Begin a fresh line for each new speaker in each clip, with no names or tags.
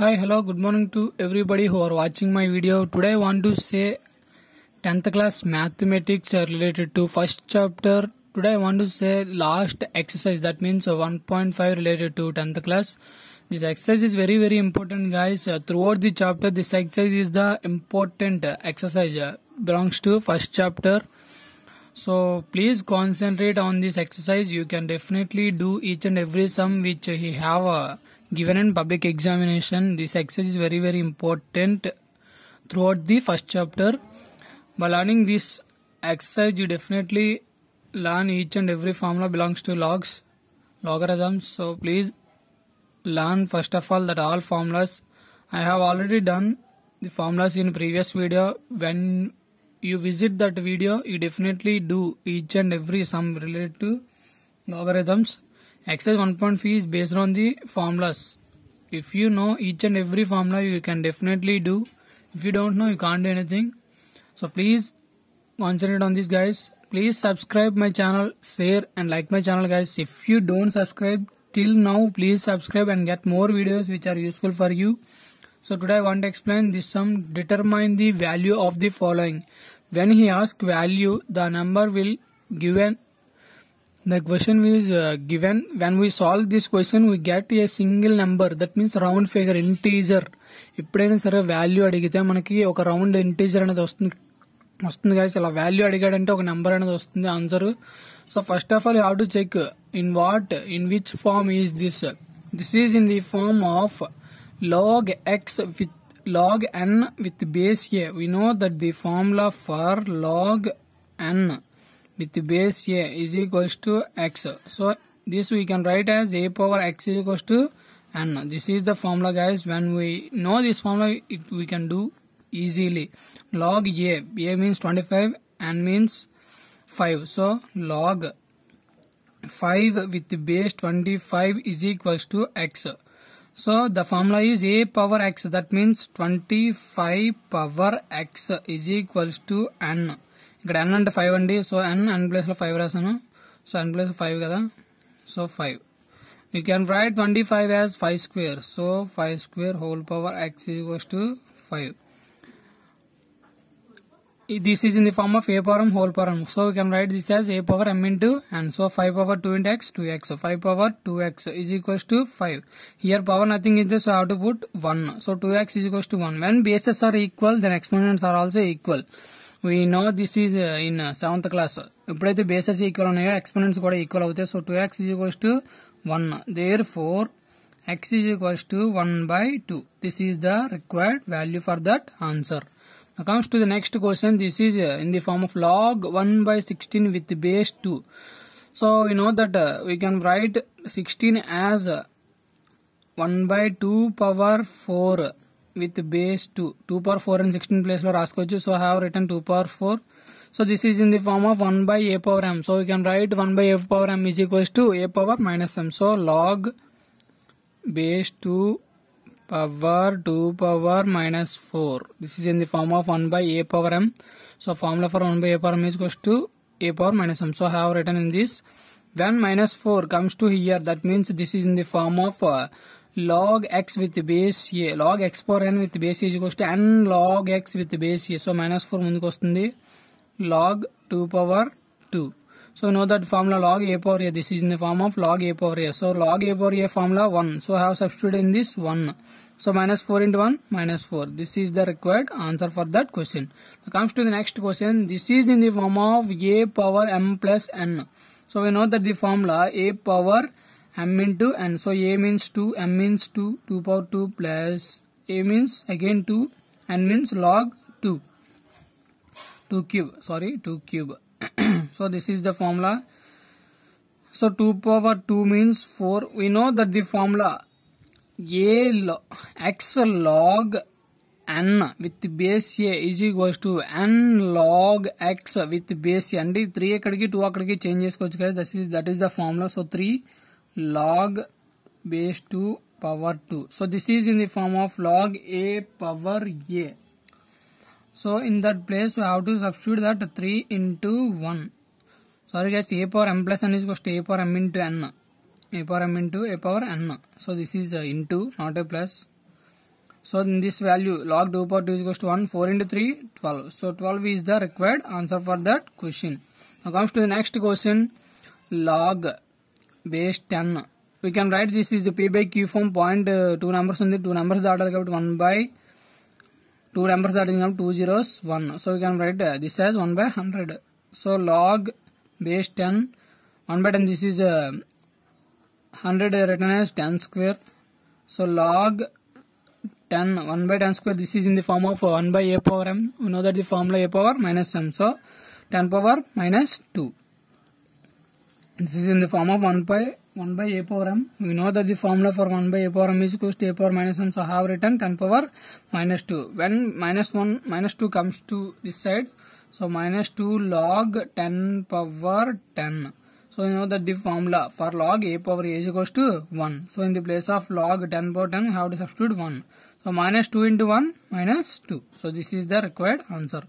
hi hello good morning to everybody who are watching my video today i want to say 10th class mathematics related to first chapter today i want to say last exercise that means 1.5 related to 10th class this exercise is very very important guys uh, throughout the chapter this exercise is the important exercise uh, belongs to first chapter so please concentrate on this exercise you can definitely do each and every sum which he have uh, given in public examination this exercise is very very important throughout the first chapter by learning this exercise you definitely learn each and every formula belongs to logs logarithms so please learn first of all that all formulas i have already done the formulas in previous video when you visit that video you definitely do each and every sum related to logarithms Exercise 1.5 is based on the formulas. If you know each and every formula, you can definitely do. If you don't know, you can't do anything. So please concentrate on this guys. Please subscribe my channel, share and like my channel guys. If you don't subscribe till now, please subscribe and get more videos which are useful for you. So today I want to explain this sum determine the value of the following. When he asks value, the number will given The question is uh, given when we solve this question we get a single number that means round figure integer ఎప్పుడైనా సరే value అడిగితే మనకి ఒక round integer అనేది వస్తుంది వస్తుంది guys ఇలా value అడిగాడంటే ఒక నెంబర్ అనేది వస్తుంది answer so first of all you have to check in what in which form is this this is in the form of log x with log n with base a we know that the formula for log n with the base a is equals to x. So this we can write as a power x is equals to n. This is the formula guys. When we know this formula, it, we can do easily. Log a, a means 25, n means 5. So log 5 with the base 25 is equals to x. So the formula is a power x that means 25 power x is equals to n. ఇక్కడ ఎన్ అంటే five అండి so ఎన్ అన్ ప్లేస్లో five రాసాను so in place five కదా so five you can write twenty five as five square so five square whole power x equals to five this is in the form of a power m whole power so you can write this as a power m into n so five power two into x two x five power two x is equals to five here power nothing is though have to put one so two x is equals to one when bases are equal then exponents are also equal we know this is in seventh class ఎప్పుడైతే bases equal ఉన్నాయో exponents కూడా equal అవుతాయి so two x is equals to one there four x is equals to one by two this is the required value for that answer comes to the next question this is in the form of log one by sixteen with base two so we know that we can write sixteen as one by two power four with base 2 2 power 4 and 16 place lo raskochu so i have written 2 power 4 so this is in the form of 1 by a power m so we can write 1 by a power m is equals to a power minus m so log base 2 power 2 power minus 4 this is in the form of 1 by a power m so formula for 1 by a power m is equals to a power minus m so i have written in this when minus 4 comes to here that means this is in the form of uh, log x with base a log x power n with base is equal to n log x with base a so minus 4 ముందుకు వస్తుంది log 2 power 2 so know that formula log a power a this is in the form of log a power a so log a power a formula 1 so I have substituted in this 1 so minus 4 into 1 minus 4 this is the required answer for that question now comes to the next question this is in the form of a power m plus n so we know that the formula a power m m into n. So a means 2, m means 2, 2 power 2 plus a means again 2, n means log 2. 2 cube, sorry 2 cube. so this is the formula. So 2 power 2 means 4. We know that the formula a log, x log n with base a is equals to n log x with base a. And 3 akkadiki 2 akkadiki changes cheskochu guys. This is that is the formula. So 3 log base 2 power 2 so this is in the form of log a power a so in that place we have to substitute that 3 into 1 sorry guys a power m plus n is equal to a power m into n a power m into a power n so this is uh, into not a plus so in this value log 2 power 2 is equal to 1 4 into 3 12 so 12 is the required answer for that question now comes to the next question log base 10 we can write this is a p by q form point uh, two numbers on the two numbers that are kept 1 by two numbers that are two zeros 1 so we can write uh, this as 1 by 100 so log base 10 1 by 10 this is uh, 100 uh, written as 10 square so log 10 1 by 10 square this is in the form of uh, 1 by a power m we know that the formula a power minus m so 10 power minus 2 this is in the form of 1 by 1 by a power m. We know that the formula for 1 by a power m is equals to a power minus m. So I have written 10 power minus 2. When minus 1 minus 2 comes to this side, so minus 2 log 10 power 10. So you know that the formula for log a power a is equals to 1. So in the place of log 10 power 10, we have to substitute 1. So minus 2 into 1 minus 2. So this is the required answer.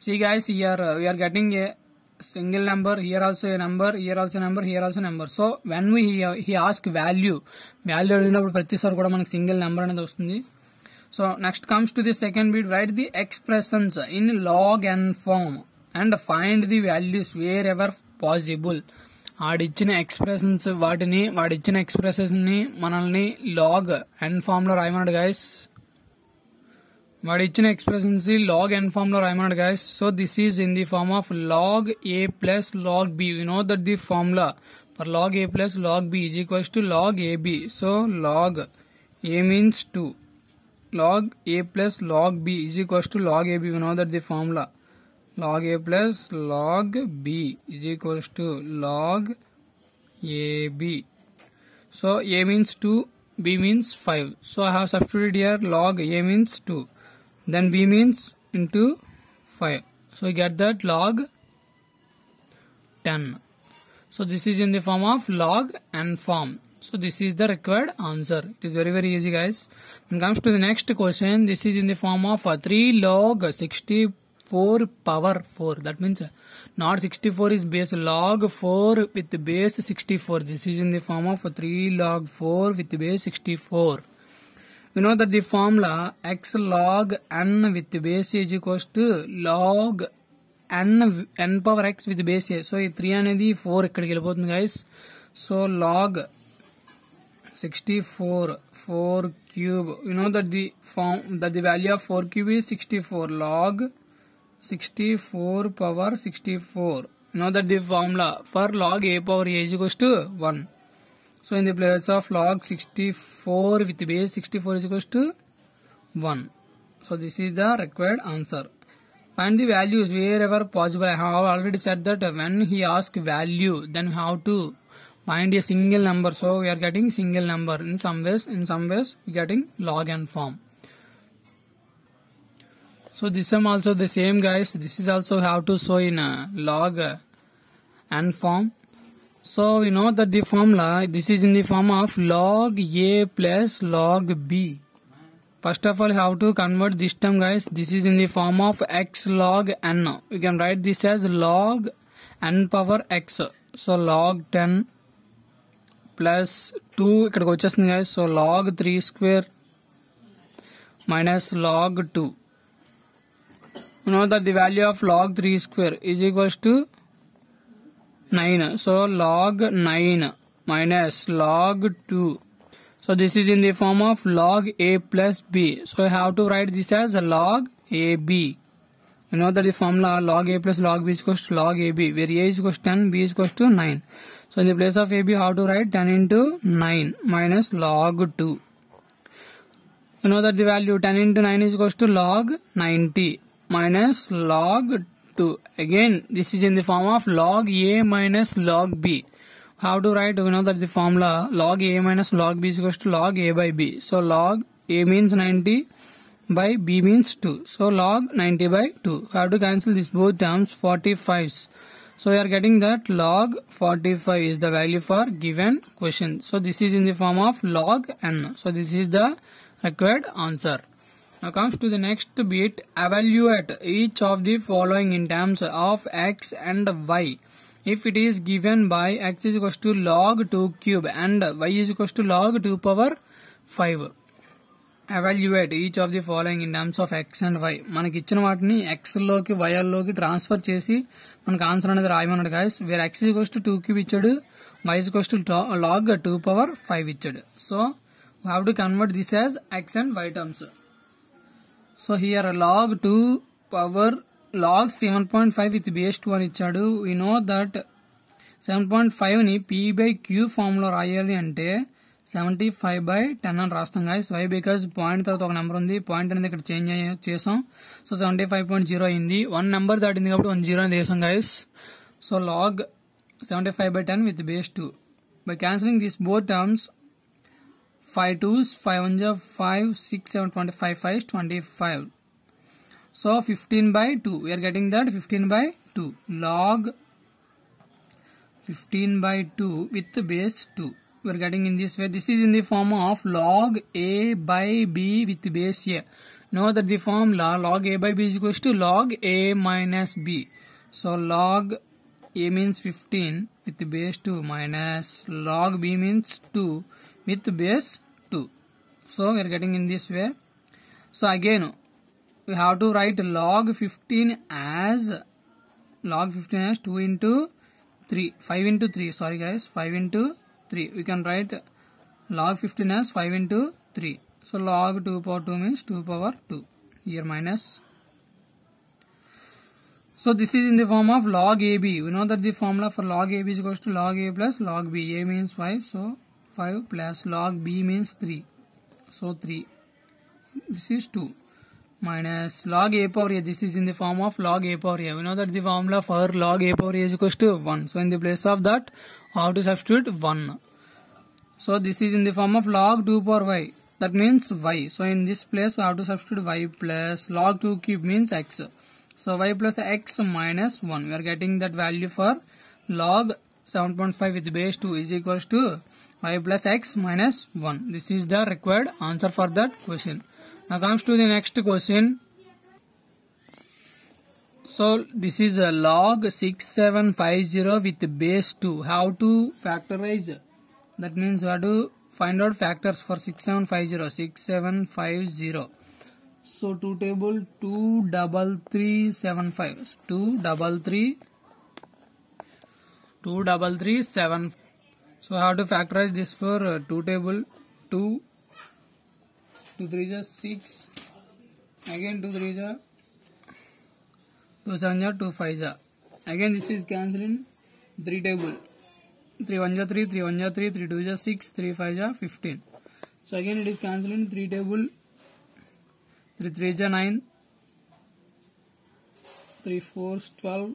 See guys, here uh, we are getting a single number here also a number here also a number here also a number so when we he ask value value అడిగినప్పుడు ప్రతిసారి కూడా మనకి single number అనేది వస్తుంది so next comes to the second beat write the expressions in log and form and find the values wherever possible వాడిచ్చిన expressions వాటిని వాడిచ్చిన ఎక్స్ప్రెషన్స్ని మనల్ని లాగ్ ఎన్ ఫామ్లో రాయమన్నాడు గాయస్ మరి ఇచ్చిన ఎక్స్ప్రెషన్స్ లాగ్ ఎన్ ఫామ్ లో రాయమన్నాడు guys so this is in the form of log a plus log b you know that the formula for log a plus log b is equals to log a b so log a means to log a plus log b is equal to log ab you know that the formula log a plus log b is equal to log ab so a means 2 b means 5 so i have substituted here log a means 2 then b means into 5 so we get that log 10 so this is in the form of log and form so this is the required answer it is very very easy guys when comes to the next question this is in the form of 3 log 64 power 4 that means uh, not 64 is base log 4 with base 64 this is in the form of 3 log 4 with base 64 we know that the formula x log n with base is equals to log n n power x with base a. So ఈ three అనేది four ఇక్కడికి వెళ్ళిపోతుంది guys so log sixty four four cube you know that the form that the value of four cube is sixty four log sixty four power sixty four you know that the formula for log a power a is equals one So in the place of log 64 with base 64 is equals to 1. So this is the required answer. Find the values wherever possible. I have already said that when he asks value then how to find a single number. So we are getting single number in some ways in some ways we getting log and form. So this one also the same guys. This is also how to show in log and form So we know that the formula, this is in the form of log A plus log B. First of all, how to convert this term guys. This is in the form of x log n. We can write this as log n power x. So log 10 plus two ఇక్కడికి వచ్చేస్తుంది కదా so log three square minus log two know that the value of log three square is equals to 9. So log 9 minus log 2. So this is in the form of log a plus b. So I have to write this as log ab. You know that the formula log a plus log b is equal to log ab where a is equal to 10, b is equal to 9. So in the place of ab how to write 10 into 9 minus log 2. You know that the value 10 into 9 is equal to log 90 minus log 2. Again, this is in the form of log a minus log b. How to write? you know that the formula log a minus log b is equals to log a by b. So log a means 90 by b means 2. So log 90 by 2. How have to cancel these both terms 45s. So we are getting that log 45 is the value for given question. So this is in the form of log n. So this is the required answer. Now comes to the next bit, evaluate each of the following in terms of x and y. If it is given by x is equals to log 2 cube and y is equals to log 2 power 5. Evaluate each of the following in terms of x and y మనకి ఇచ్చిన వాటిని ఎక్స్లోకి వైఎల్లోకి transfer చేసి మనకు answer అనేది రాయమన్నాడు guys వేరే x goes two cube ఇచ్చాడు y equals log two power five ఇచ్చాడు so have to convert this as x and y terms so here log two power log seven point five with base two అని ఇచ్చాడు we know that seven point ఫైవ్ని p by q ఫామ్లో రాయాలి అంటే seventy five by ten అని రాస్తాం guys why because point తర్వాత ఒక నెంబర్ ఉంది పాయింట్ అనేది ఇక్కడ చేంజ్ చేసాం so seventy five point zero అయింది వన్ నెంబర్ దాటింది కాబట్టి వన్ జీరో అనేది వేసాం guys so log seventy five by ten with base two by cancelling these both terms 5 twos, 5 ones 5, 6, 7, 25, 5 is 25. So 15 by 2, we are getting that 15 by 2 log 15 by 2 with the base 2. We are getting in this way. This is in the form of log a by b with base a. Know that the formula log a by b is equal to log a minus b. So log a means 15 with base 2 minus log b means 2 with base 2 so we are getting in this way so again we have to write log 15 as log 15 as 2 into 3 5 into 3 sorry guys 5 into 3 we can write log 15 as 5 into 3 so log 2 power 2 means 2 power 2 here minus so this is in the form of log ab We know that the formula for log ab is equals to log a plus log b a means 5 so 5 plus log b means 3. So 3. This is 2 minus log a power a. This is in the form of log a power a. We know that the formula for log a power a is equals to 1. So in the place of that, how to substitute 1. So this is in the form of log 2 power y. That means y. So in this place, we have to substitute y plus log 2 cube means x. So y plus x minus 1. We are getting that value for log 7.5 with base 2 is equals to 5 plus x minus 1. This is the required answer for that question. Now comes to the next question. So this is a log 6750 with base 2. How to factorize? That means how to find out factors for 6750. 6750. So two table 2 double 3 7 5. 2 double 3 2 double 3 7 so I have to factorize this for uh, 2 table 2 2 3 is 6 again 2 3 is 2 7 is 2 5 is again this is cancelling 3 table 3 1 is 3 3 1 is 3 3 2 is 6 3 5 is 15 so again it is cancelling 3 table 3 3 is 9 3 4 is 12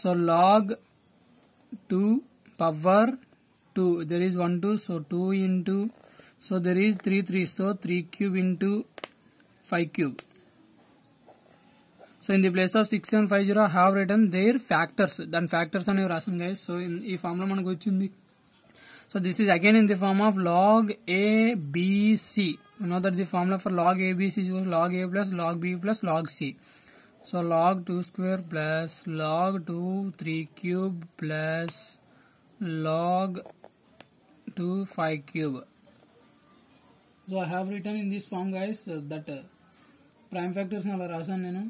so log 2 power 2 there is 1 2 so 2 into so there is 3 3 so 3 cube into 5 cube so in the place of 6 and 6750 I have written their factors. Then factors and your guys. So in ఈ formula మనకు వచ్చింది So this is again in the form of log A B C. You know that the formula for log A B C is log A plus log B plus log C. So log 2 square plus log 2 3 cube plus log 2 5 cube. So I have written in this form guys uh, that uh, prime factors అలా our నేను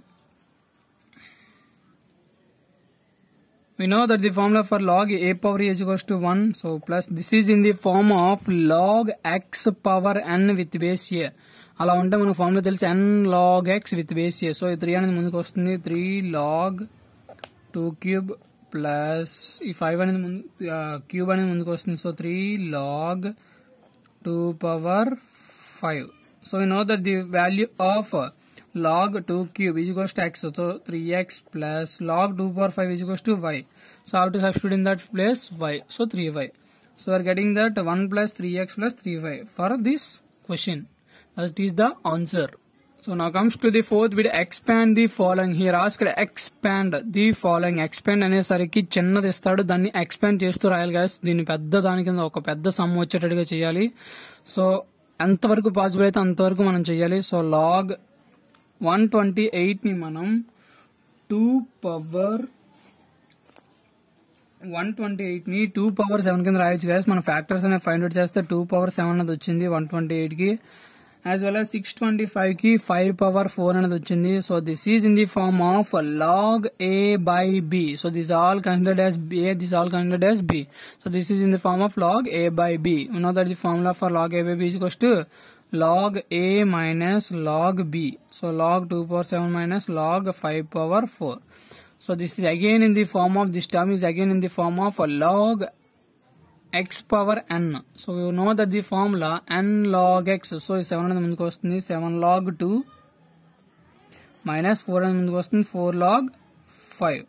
We know that the formula for log a power h equals to 1 so plus this is in the form of log x power n with base a. అలా ఉంటే మనకు formula తెలిసి n log x with base a so ఈ three అనేది ముందుకు వస్తుంది three log two cube plus ఈ five అనేది ముందు క్యూబ్ అనేది ముందుకు వస్తుంది so three log two power five so we know that the value of log two cube is goes to x so three x plus log two power five is goes to y so how to substitute in that place y so three why so are getting that one plus three x plus three y for this question That is the answer so now comes to the fourth with expand the following he asked expand the following Expand అనేసరికి చిన్నది ఇస్తాడు దాన్ని expand చేస్తూ రాయాలి guys దీన్ని పెద్ద దాని కింద ఒక పెద్ద సమ్ వచ్చేటట్టుగా చేయాలి సో ఎంతవరకు పాసిబుల్ అయితే అంతవరకు మనం చేయాలి సో లాగ్ వన్ ట్వంటీ ఎయిట్ని మనం టూ పవర్ వన్ ట్వంటీ ఎయిట్ని టూ పవర్ సెవెన్ కింద రాయొచ్చు గాయస్ మనం ఫ్యాక్టర్స్ అనేవి ఫైండ్ అవుట్ చేస్తే టూ పవర్ సెవెన్ అది వచ్చింది వన్ ట్వంటీ ఎయిట్కి as well as six twenty five కి ఫైవ్ పవర్ ఫోర్ అనేది వచ్చింది so this is in the form of log a by b so this all considered as a this all considered as b so this is in the form of log a by b know that the formula for log a by b is goes log a minus log b so log two power seven minus log five power four so this is again in the form of this term is again in the form of log x power n. So you know that the formula n log x. So 7 అనేది ముందుకు వస్తుంది 7 log 2 minus 4 అనేది ముందుకు వస్తుంది 4 log 5.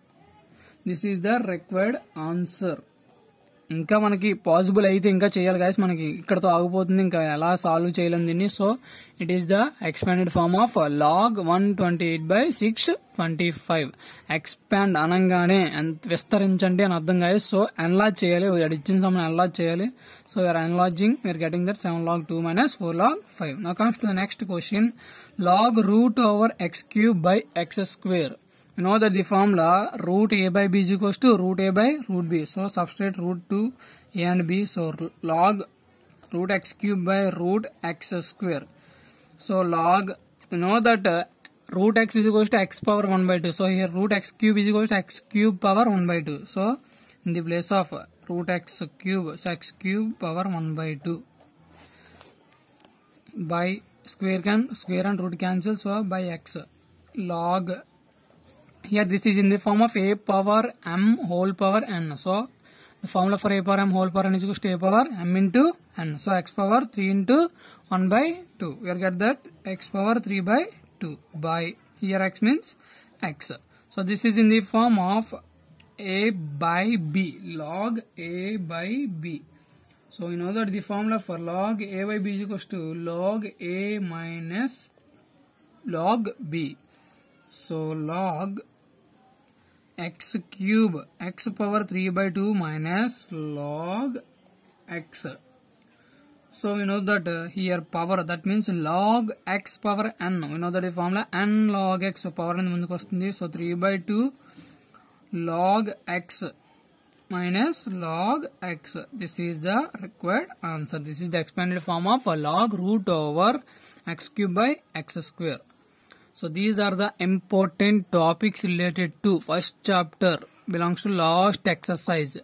This is the required answer. ఇంకా మనకి possible అయితే ఇంకా చేయాలి గాయస్ మనకి ఇక్కడతో ఆగిపోతుంది ఇంకా ఎలా సాల్వ్ చేయలేం దీన్ని so it is the expanded form of log one twenty eight by six twenty five expand అనగానే విస్తరించండి అని అర్థం కాదు సో ఎన్లాజ్ చేయాలి ఇచ్చిన సమయం ఎన్లాజ్ చేయాలి so you are enlarging you are getting that seven log two minus four log five now comes to the next question log root over x cube by x square We know that the formula root a by b is equals to root a by root b. So subtract root 2 a and b. So log root x cube by root x square. So log, we know that uh, root x is equals to x power 1 by 2. So here root x cube is equals to x cube power 1 by 2. So in the place of root x cube, so x cube power 1 by 2 by square can square and root cancel so by x log here this is in the form of a power m whole power n. So the formula for a power m whole power n is equal to a power m into n. So x power 3 into 1 by 2. We are get that x power 3 by 2 by here x means x. So this is in the form of a by b log a by b. So in know that the formula for log a by b is equal to log a minus log b. So log x cube x power 3 by 2 minus log x so we know that uh, here power that means log x power n we know that the formula n log x so power n munduku constant. so 3 by 2 log x minus log x this is the required answer this is the expanded form of log root over x cube by x square so these are the important topics related to first chapter belongs to last exercise.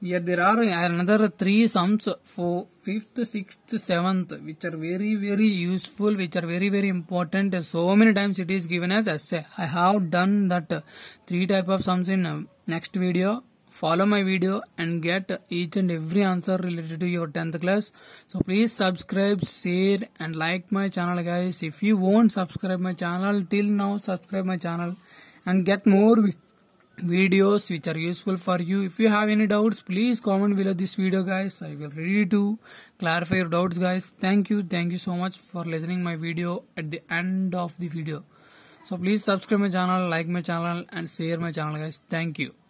Here there are another three sums for fifth, sixth, seventh, which are very very useful, which are very very important. So many times it is given as essay. I have done that three type of sums in uh, next video follow my video and get each and every answer related to your 10th class so please subscribe share and like my channel guys if you won't subscribe my channel till now subscribe my channel and get more videos which are useful for you if you have any doubts please comment below this video guys i will ready to clarify your doubts guys thank you thank you so much for listening my video at the end of the video so please subscribe my channel like my channel and share my channel guys thank you